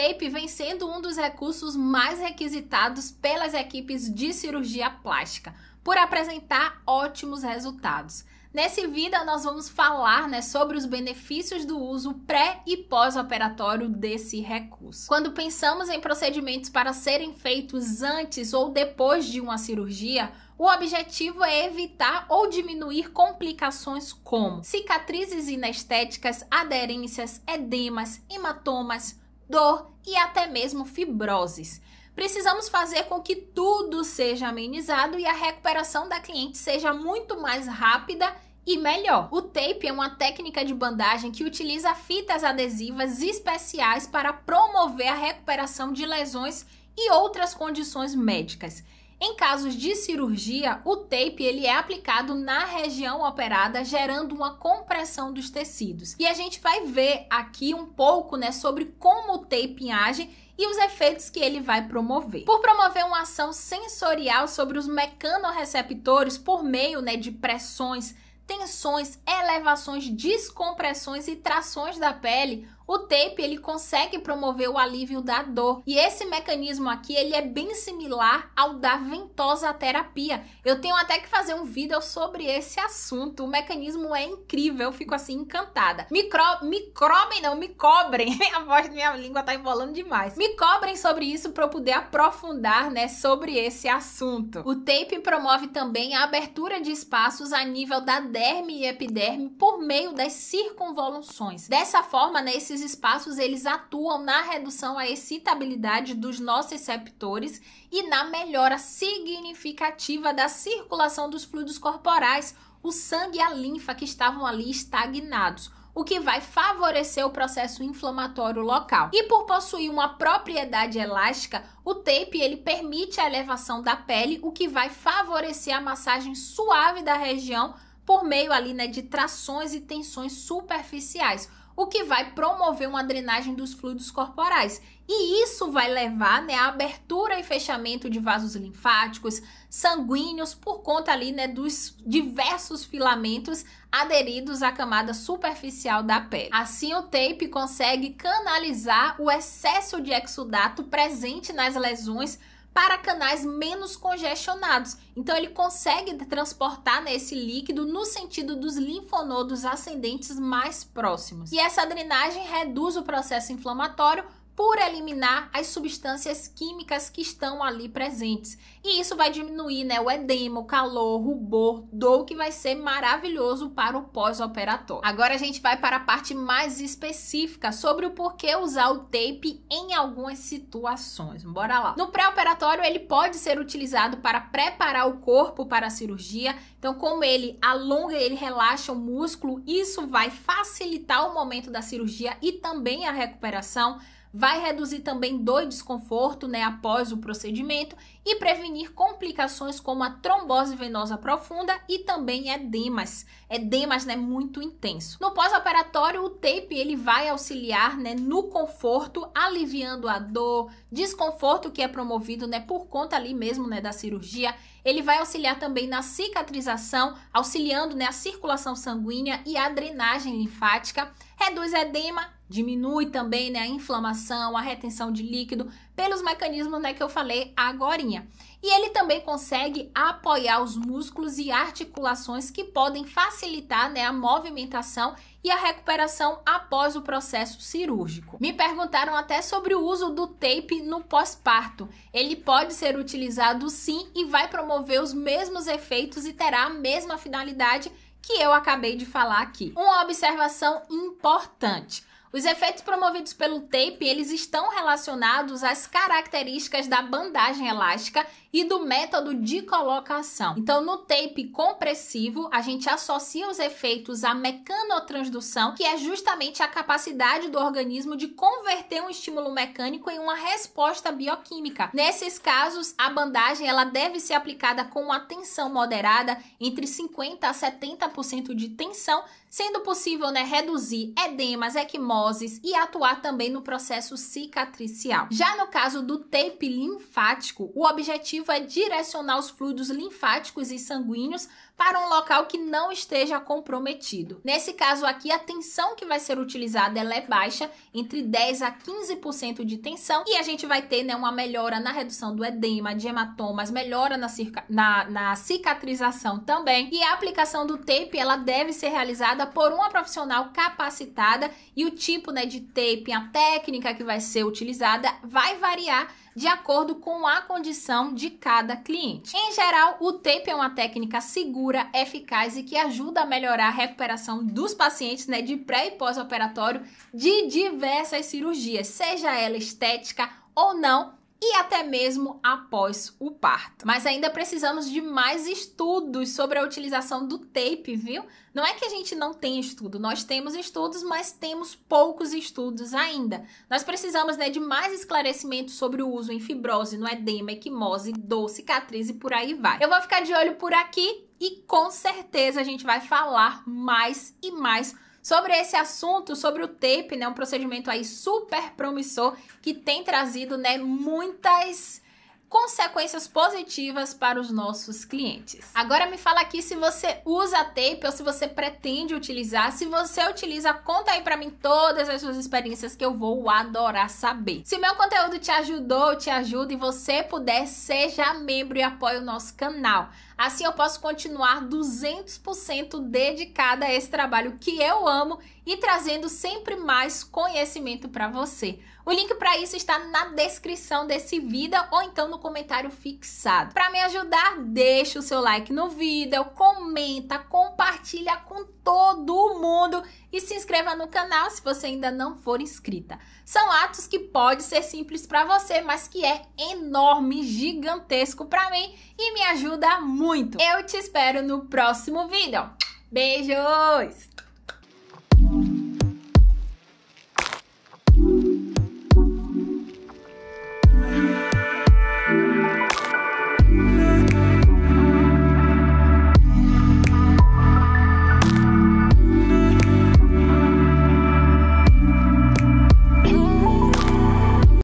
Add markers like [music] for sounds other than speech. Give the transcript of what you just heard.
tape vem sendo um dos recursos mais requisitados pelas equipes de cirurgia plástica, por apresentar ótimos resultados. Nesse vídeo nós vamos falar né, sobre os benefícios do uso pré e pós-operatório desse recurso. Quando pensamos em procedimentos para serem feitos antes ou depois de uma cirurgia, o objetivo é evitar ou diminuir complicações como cicatrizes inestéticas, aderências, edemas, hematomas, dor e até mesmo fibroses. Precisamos fazer com que tudo seja amenizado e a recuperação da cliente seja muito mais rápida e melhor. O tape é uma técnica de bandagem que utiliza fitas adesivas especiais para promover a recuperação de lesões e outras condições médicas. Em casos de cirurgia, o tape ele é aplicado na região operada, gerando uma compressão dos tecidos. E a gente vai ver aqui um pouco, né, sobre como o tape age e os efeitos que ele vai promover. Por promover uma ação sensorial sobre os mecanorreceptores por meio né, de pressões, tensões, elevações, descompressões e trações da pele, o tape ele consegue promover o alívio da dor e esse mecanismo aqui ele é bem similar ao da ventosa terapia. Eu tenho até que fazer um vídeo sobre esse assunto. O mecanismo é incrível, eu fico assim encantada. Micro, microbem não, me cobrem. [laughs] A voz minha língua tá enrolando demais. Me cobrem sobre isso para eu poder aprofundar, né, sobre esse assunto. O tape promove também a abertura de espaços a nível da derme e epiderme por meio das circunvoluções. Dessa forma, né, esses esses espaços eles atuam na redução à excitabilidade dos nossos receptores e na melhora significativa da circulação dos fluidos corporais, o sangue e a linfa que estavam ali estagnados o que vai favorecer o processo inflamatório local. E por possuir uma propriedade elástica, o tape ele permite a elevação da pele, o que vai favorecer a massagem suave da região por meio ali né, de trações e tensões superficiais o que vai promover uma drenagem dos fluidos corporais. E isso vai levar né, à abertura e fechamento de vasos linfáticos, sanguíneos, por conta ali né, dos diversos filamentos aderidos à camada superficial da pele. Assim, o tape consegue canalizar o excesso de exudato presente nas lesões para canais menos congestionados. Então ele consegue transportar né, esse líquido no sentido dos linfonodos ascendentes mais próximos. E essa drenagem reduz o processo inflamatório por eliminar as substâncias químicas que estão ali presentes. E isso vai diminuir né, o edema, o calor, o rubor, dor, que vai ser maravilhoso para o pós-operatório. Agora a gente vai para a parte mais específica sobre o porquê usar o tape em algumas situações. Bora lá. No pré-operatório, ele pode ser utilizado para preparar o corpo para a cirurgia. Então, como ele alonga, ele relaxa o músculo, isso vai facilitar o momento da cirurgia e também a recuperação vai reduzir também dor e desconforto né, após o procedimento e prevenir complicações como a trombose venosa profunda e também edemas, edemas né, muito intenso. No pós-operatório, o tape ele vai auxiliar né, no conforto, aliviando a dor, desconforto que é promovido né, por conta ali mesmo né, da cirurgia. Ele vai auxiliar também na cicatrização, auxiliando né, a circulação sanguínea e a drenagem linfática, reduz edema diminui também né, a inflamação, a retenção de líquido, pelos mecanismos né, que eu falei agora. E ele também consegue apoiar os músculos e articulações que podem facilitar né, a movimentação e a recuperação após o processo cirúrgico. Me perguntaram até sobre o uso do tape no pós-parto. Ele pode ser utilizado sim e vai promover os mesmos efeitos e terá a mesma finalidade que eu acabei de falar aqui. Uma observação importante. Os efeitos promovidos pelo tape, eles estão relacionados às características da bandagem elástica e do método de colocação. Então, no tape compressivo, a gente associa os efeitos à mecanotransdução, que é justamente a capacidade do organismo de converter um estímulo mecânico em uma resposta bioquímica. Nesses casos, a bandagem ela deve ser aplicada com uma tensão moderada, entre 50 a 70% de tensão, sendo possível né, reduzir edemas, equimoses e atuar também no processo cicatricial. Já no caso do tape linfático, o objetivo objetivo é direcionar os fluidos linfáticos e sanguíneos para um local que não esteja comprometido. Nesse caso aqui, a tensão que vai ser utilizada ela é baixa, entre 10 a 15% de tensão, e a gente vai ter né, uma melhora na redução do edema, de hematomas, melhora na, na, na cicatrização também. E a aplicação do tape ela deve ser realizada por uma profissional capacitada e o tipo né, de tape, a técnica que vai ser utilizada vai variar de acordo com a condição de cada cliente. Em geral, o tape é uma técnica segura cura eficaz e que ajuda a melhorar a recuperação dos pacientes né, de pré e pós-operatório de diversas cirurgias, seja ela estética ou não, e até mesmo após o parto. Mas ainda precisamos de mais estudos sobre a utilização do tape, viu? Não é que a gente não tenha estudo, nós temos estudos, mas temos poucos estudos ainda. Nós precisamos né, de mais esclarecimento sobre o uso em fibrose, no edema, equimose, dor, cicatriz e por aí vai. Eu vou ficar de olho por aqui e com certeza a gente vai falar mais e mais sobre esse assunto, sobre o TAPE, né, um procedimento aí super promissor que tem trazido, né, muitas consequências positivas para os nossos clientes. Agora me fala aqui se você usa tape ou se você pretende utilizar. Se você utiliza, conta aí para mim todas as suas experiências que eu vou adorar saber. Se meu conteúdo te ajudou, te ajuda e você puder, seja membro e apoie o nosso canal. Assim eu posso continuar 200% dedicada a esse trabalho que eu amo e trazendo sempre mais conhecimento para você. O link para isso está na descrição desse vídeo ou então no comentário fixado. Para me ajudar, deixa o seu like no vídeo, comenta, compartilha com todo mundo e se inscreva no canal se você ainda não for inscrita. São atos que pode ser simples para você, mas que é enorme, gigantesco para mim e me ajuda muito. Eu te espero no próximo vídeo. Beijos!